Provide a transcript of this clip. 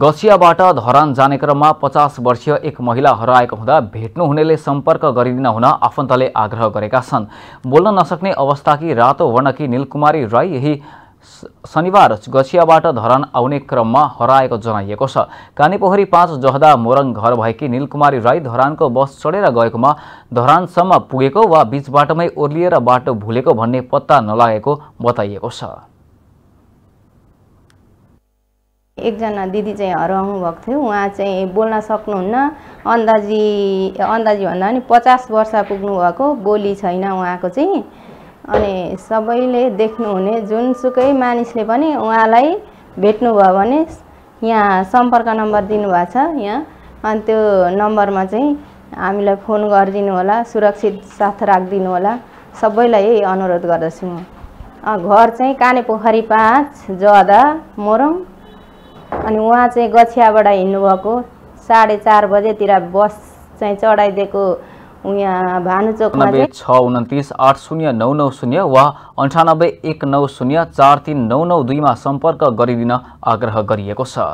गसियाबाट धरान जाने क्रममा पचास वर्षीय एक महिला हराएको हुँदा हुनेले सम्पर्क गरिदिन हुन आफन्तले आग्रह गरेका छन् बोल्न नसक्ने अवस्थाकी रातो वर्णकी निलकुमारी राई यही शनिबार गछियाबाट धरान आउने क्रममा हराएको जनाइएको छ कानीपोखरी पाँच जहदा मोरङ घर भएकी निलकुमारी राई धरानको बस चढेर गएकोमा धरानसम्म पुगेको वा बीच ओर्लिएर बाटो भुलेको भन्ने पत्ता नलागेको बताइएको छ एकजना दिदी चाहिँ हराउनु भएको थियो उहाँ चाहिँ बोल्न सक्नुहुन्न अन्दाजी अन्दाजी भन्दा पनि पचास वर्ष पुग्नु भएको बोली छैन उहाँको चाहिँ अनि सबैले देख्नुहुने जुनसुकै मानिसले पनि उहाँलाई भेट्नुभयो भने यहाँ सम्पर्क नम्बर दिनुभएको छ यहाँ अनि त्यो नम्बरमा चाहिँ हामीलाई फोन गरिदिनु होला सुरक्षित साथ राखिदिनु होला सबैलाई यही अनुरोध गर्दछु म घर चाहिँ काने पोखरी पाँच जदा मोरङ अनि उहाँ चाहिँ गछियाबाट हिँड्नुभएको साढे चार बजेतिर बस चाहिँ चढाइदिएको यहाँ छ उन्तिस आठ शून्य नौ नौ शून्य वा अन्ठानब्बे एक नौ शून्य चार तिन नौ नौ दुईमा सम्पर्क गरिदिन आग्रह गरिएको छ